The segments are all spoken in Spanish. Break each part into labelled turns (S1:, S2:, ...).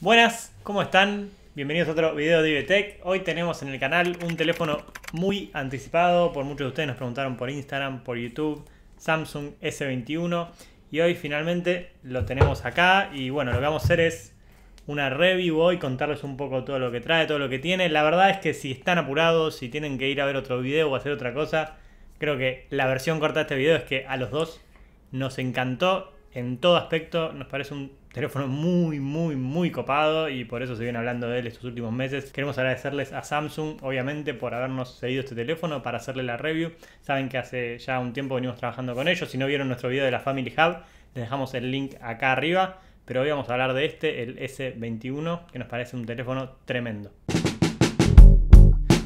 S1: Buenas, ¿cómo están? Bienvenidos a otro video de IBTech. Hoy tenemos en el canal un teléfono muy anticipado. Por muchos de ustedes nos preguntaron por Instagram, por YouTube, Samsung S21. Y hoy finalmente lo tenemos acá. Y bueno, lo que vamos a hacer es una review hoy, contarles un poco todo lo que trae, todo lo que tiene. La verdad es que si están apurados, si tienen que ir a ver otro video o hacer otra cosa, creo que la versión corta de este video es que a los dos nos encantó en todo aspecto. Nos parece un teléfono muy, muy, muy copado y por eso se viene hablando de él estos últimos meses. Queremos agradecerles a Samsung, obviamente, por habernos cedido este teléfono para hacerle la review. Saben que hace ya un tiempo venimos trabajando con ellos. Si no vieron nuestro video de la Family Hub, les dejamos el link acá arriba. Pero hoy vamos a hablar de este, el S21, que nos parece un teléfono tremendo.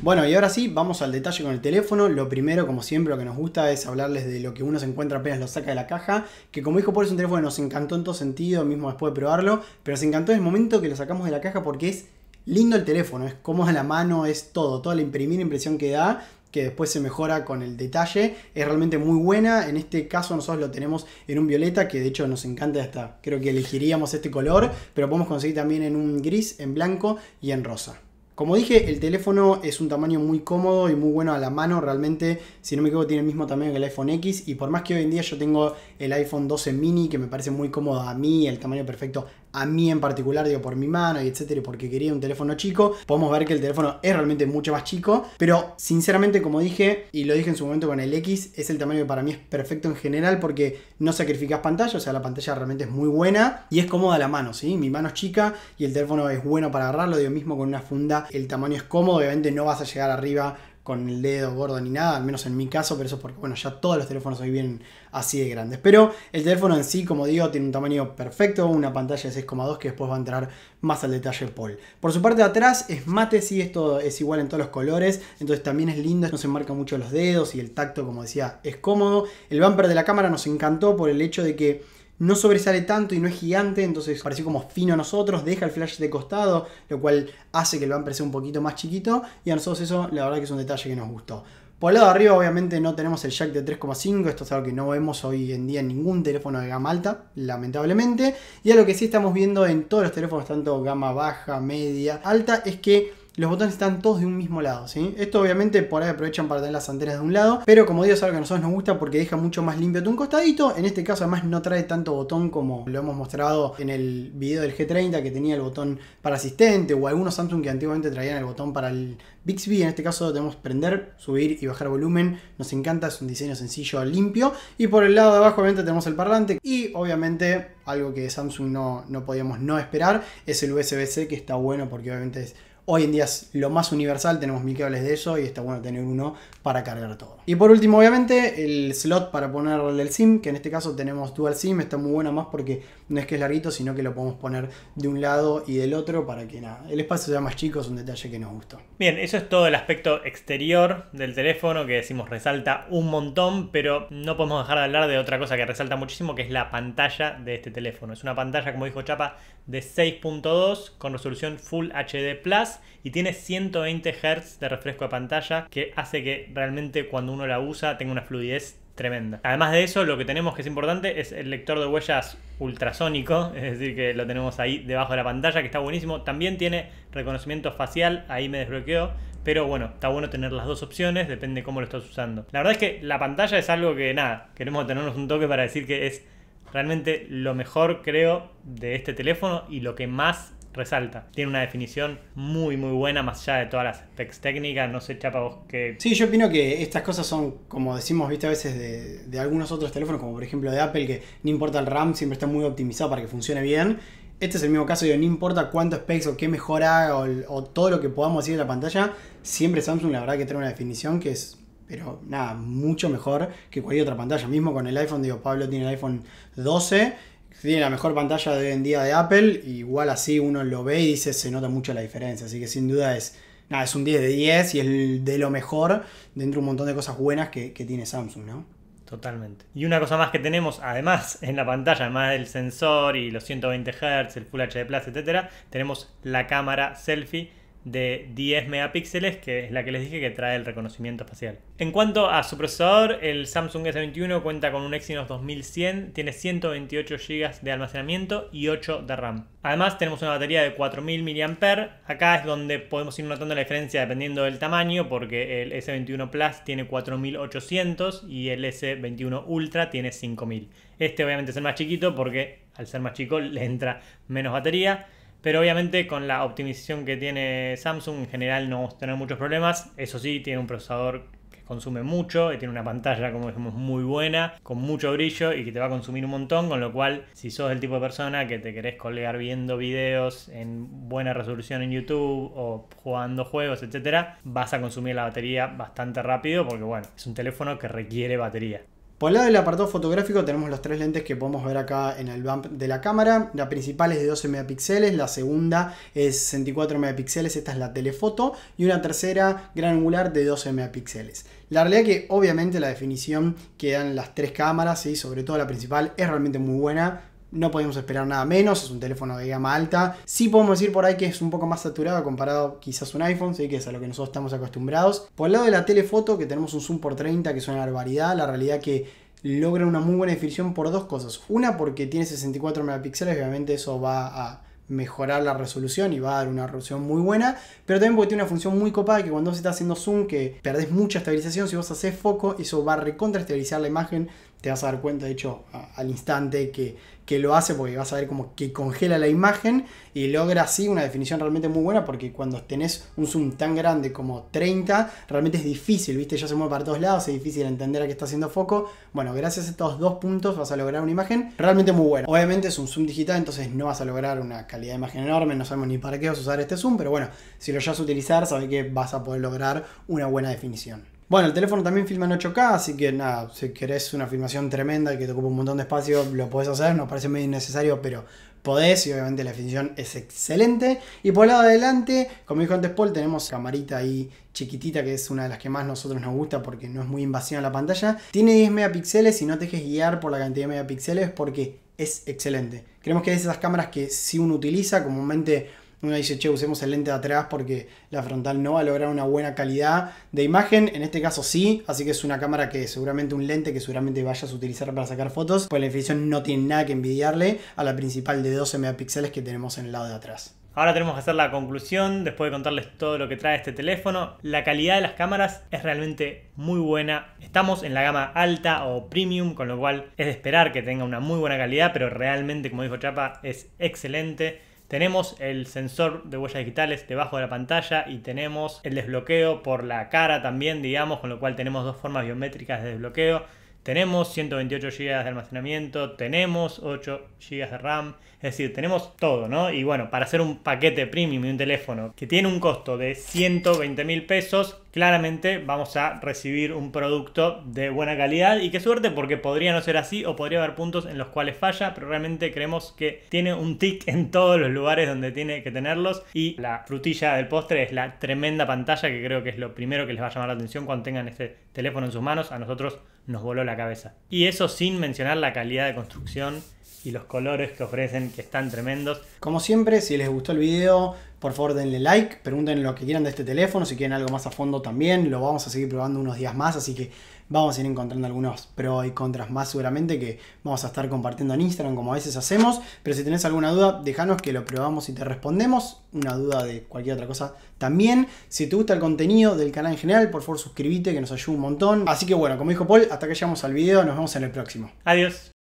S2: Bueno, y ahora sí, vamos al detalle con el teléfono. Lo primero, como siempre, lo que nos gusta es hablarles de lo que uno se encuentra apenas lo saca de la caja. Que como dijo por es un teléfono nos encantó en todo sentido, mismo después de probarlo. Pero se encantó en el momento que lo sacamos de la caja porque es lindo el teléfono, es como a la mano, es todo. Toda la imprimir impresión que da que después se mejora con el detalle, es realmente muy buena. En este caso nosotros lo tenemos en un violeta, que de hecho nos encanta hasta, creo que elegiríamos este color, pero podemos conseguir también en un gris, en blanco y en rosa. Como dije, el teléfono es un tamaño muy cómodo y muy bueno a la mano. Realmente, si no me equivoco, tiene el mismo tamaño que el iPhone X. Y por más que hoy en día yo tengo el iPhone 12 mini, que me parece muy cómodo a mí, el tamaño perfecto a mí en particular, digo, por mi mano y etcétera, porque quería un teléfono chico, podemos ver que el teléfono es realmente mucho más chico, pero sinceramente, como dije, y lo dije en su momento con el X, es el tamaño que para mí es perfecto en general porque no sacrificas pantalla, o sea, la pantalla realmente es muy buena y es cómoda la mano, ¿sí? Mi mano es chica y el teléfono es bueno para agarrarlo, digo, mismo con una funda, el tamaño es cómodo, obviamente no vas a llegar arriba con el dedo gordo ni nada, al menos en mi caso, pero eso es porque, bueno, ya todos los teléfonos hoy vienen así de grandes. Pero el teléfono en sí, como digo, tiene un tamaño perfecto, una pantalla de 6,2 que después va a entrar más al detalle Paul. Por su parte de atrás es mate, sí, esto es igual en todos los colores, entonces también es lindo, no se marca mucho los dedos y el tacto, como decía, es cómodo. El bumper de la cámara nos encantó por el hecho de que no sobresale tanto y no es gigante, entonces parece como fino a nosotros, deja el flash de costado, lo cual hace que el hagan sea un poquito más chiquito y a nosotros eso la verdad que es un detalle que nos gustó. Por el lado de arriba obviamente no tenemos el jack de 3.5, esto es algo que no vemos hoy en día en ningún teléfono de gama alta, lamentablemente. Y a lo que sí estamos viendo en todos los teléfonos, tanto gama baja, media, alta, es que los botones están todos de un mismo lado, ¿sí? Esto obviamente por ahí aprovechan para tener las antenas de un lado, pero como digo es algo que a nosotros nos gusta porque deja mucho más limpio de un costadito. En este caso además no trae tanto botón como lo hemos mostrado en el video del G30 que tenía el botón para asistente o algunos Samsung que antiguamente traían el botón para el Bixby. En este caso tenemos prender, subir y bajar volumen. Nos encanta, es un diseño sencillo, limpio. Y por el lado de abajo obviamente tenemos el parlante y obviamente algo que Samsung no, no podíamos no esperar es el USB-C que está bueno porque obviamente es Hoy en día es lo más universal, tenemos mil cables de eso y está bueno tener uno para cargar todo. Y por último, obviamente, el slot para ponerle el SIM, que en este caso tenemos dual SIM, está muy buena más porque no es que es larguito, sino que lo podemos poner de un lado y del otro para que nada, el espacio sea más chico, es un detalle que nos gustó.
S1: Bien, eso es todo el aspecto exterior del teléfono que decimos resalta un montón, pero no podemos dejar de hablar de otra cosa que resalta muchísimo, que es la pantalla de este teléfono. Es una pantalla, como dijo Chapa, de 6.2 con resolución Full HD Plus y tiene 120 Hz de refresco de pantalla que hace que realmente cuando uno la usa tenga una fluidez tremenda. Además de eso, lo que tenemos que es importante es el lector de huellas ultrasónico, es decir, que lo tenemos ahí debajo de la pantalla, que está buenísimo. También tiene reconocimiento facial, ahí me desbloqueo Pero bueno, está bueno tener las dos opciones, depende cómo lo estás usando. La verdad es que la pantalla es algo que nada, queremos tenernos un toque para decir que es realmente lo mejor creo de este teléfono y lo que más resalta. Tiene una definición muy, muy buena, más allá de todas las specs técnicas. No sé, Chapa, vos que.
S2: Sí, yo opino que estas cosas son, como decimos, viste, a veces de, algunos otros teléfonos, como por ejemplo de Apple, que no importa el RAM, siempre está muy optimizado para que funcione bien. Este es el mismo caso, digo, no importa cuánto specs o qué mejora o, o todo lo que podamos decir en la pantalla, siempre Samsung la verdad que tiene una definición que es pero nada, mucho mejor que cualquier otra pantalla. Mismo con el iPhone, digo, Pablo tiene el iPhone 12 tiene la mejor pantalla de hoy en día de Apple, igual así uno lo ve y dice se nota mucho la diferencia, así que sin duda es, nada, es un 10 de 10 y es de lo mejor dentro de un montón de cosas buenas que, tiene Samsung, ¿no? Totalmente.
S1: Y una cosa más que tenemos, además, en la pantalla, además del sensor y los 120 Hz, el Full HD Plus, etcétera, tenemos la cámara selfie de 10 megapíxeles, que es la que les dije que trae el reconocimiento facial. En cuanto a su procesador, el Samsung S21 cuenta con un Exynos 2100, tiene 128 GB de almacenamiento y 8 de RAM. Además tenemos una batería de 4000 mAh, acá es donde podemos ir notando la diferencia dependiendo del tamaño, porque el S21 Plus tiene 4800 y el S21 Ultra tiene 5000. Este obviamente es el más chiquito porque al ser más chico le entra menos batería. Pero obviamente con la optimización que tiene Samsung en general no vamos a tener muchos problemas. Eso sí, tiene un procesador que consume mucho, y tiene una pantalla como dijimos muy buena, con mucho brillo y que te va a consumir un montón, con lo cual si sos el tipo de persona que te querés colgar viendo videos en buena resolución en YouTube o jugando juegos, etc., vas a consumir la batería bastante rápido porque bueno, es un teléfono que requiere batería.
S2: Por el lado del apartado fotográfico tenemos los tres lentes que podemos ver acá en el bump de la cámara. La principal es de 12 megapíxeles, la segunda es 64 megapíxeles, esta es la telefoto, y una tercera gran angular de 12 megapíxeles. La realidad es que obviamente la definición que dan las tres cámaras, y sobre todo la principal, es realmente muy buena no podemos esperar nada menos, es un teléfono de gama alta. Sí podemos decir por ahí que es un poco más saturado comparado quizás a un iPhone, sí que es a lo que nosotros estamos acostumbrados. Por el lado de la telefoto, que tenemos un zoom por 30, que es una barbaridad, la realidad que logra una muy buena definición por dos cosas. Una, porque tiene 64 megapíxeles, obviamente eso va a mejorar la resolución y va a dar una resolución muy buena, pero también porque tiene una función muy copada que cuando se está haciendo zoom, que perdés mucha estabilización, si vos haces foco, eso va a recontraestabilizar la imagen te vas a dar cuenta, de hecho, al instante que, que, lo hace, porque vas a ver como que congela la imagen y logra así una definición realmente muy buena, porque cuando tenés un zoom tan grande como 30, realmente es difícil, ¿viste? Ya se mueve para todos lados, es difícil entender a qué está haciendo foco. Bueno, gracias a estos dos puntos vas a lograr una imagen realmente muy buena. Obviamente es un zoom digital, entonces no vas a lograr una calidad de imagen enorme, no sabemos ni para qué vas a usar este zoom, pero bueno, si lo vas a utilizar, sabes que vas a poder lograr una buena definición. Bueno, el teléfono también filma en 8K, así que nada, si querés una filmación tremenda y que te ocupa un montón de espacio, lo podés hacer, nos parece medio innecesario, pero podés y obviamente la definición es excelente. Y por el lado de adelante, como dijo antes Paul, tenemos camarita ahí chiquitita que es una de las que más nosotros nos gusta porque no es muy invasiva en la pantalla. Tiene 10 megapíxeles y no te dejes guiar por la cantidad de megapíxeles porque es excelente. Creemos que es esas cámaras que si uno utiliza comúnmente una dice, che, usemos el lente de atrás porque la frontal no va a lograr una buena calidad de imagen. En este caso sí, así que es una cámara que seguramente un lente que seguramente vayas a utilizar para sacar fotos. Pues la definición no tiene nada que envidiarle a la principal de 12 megapíxeles que tenemos en el lado de atrás.
S1: Ahora tenemos que hacer la conclusión, después de contarles todo lo que trae este teléfono. La calidad de las cámaras es realmente muy buena. Estamos en la gama alta o premium, con lo cual es de esperar que tenga una muy buena calidad, pero realmente, como dijo Chapa, es excelente. Tenemos el sensor de huellas digitales debajo de la pantalla y tenemos el desbloqueo por la cara también, digamos, con lo cual tenemos dos formas biométricas de desbloqueo tenemos 128 GB de almacenamiento, tenemos 8 GB de RAM, es decir, tenemos todo, ¿no? Y bueno, para hacer un paquete premium y un teléfono que tiene un costo de 120 mil pesos, claramente vamos a recibir un producto de buena calidad y qué suerte porque podría no ser así o podría haber puntos en los cuales falla, pero realmente creemos que tiene un tic en todos los lugares donde tiene que tenerlos y la frutilla del postre es la tremenda pantalla que creo que es lo primero que les va a llamar la atención cuando tengan este teléfono en sus manos. A nosotros nos voló la cabeza. Y eso sin mencionar la calidad de construcción y los colores que ofrecen, que están tremendos. Como siempre, si les gustó el
S2: video, por favor denle like, pregunten lo que quieran de este teléfono, si quieren algo más a fondo también, lo vamos a seguir probando unos días más, así que vamos a ir encontrando algunos pros y contras más seguramente que vamos a estar compartiendo en Instagram como a veces hacemos, pero si tenés alguna duda, déjanos que lo probamos y te respondemos, una duda de cualquier otra cosa también. Si te gusta el contenido del canal en general, por favor suscríbete que nos ayuda un montón. Así que bueno, como dijo Paul, hasta que llegamos al video, nos vemos en el próximo.
S1: Adiós.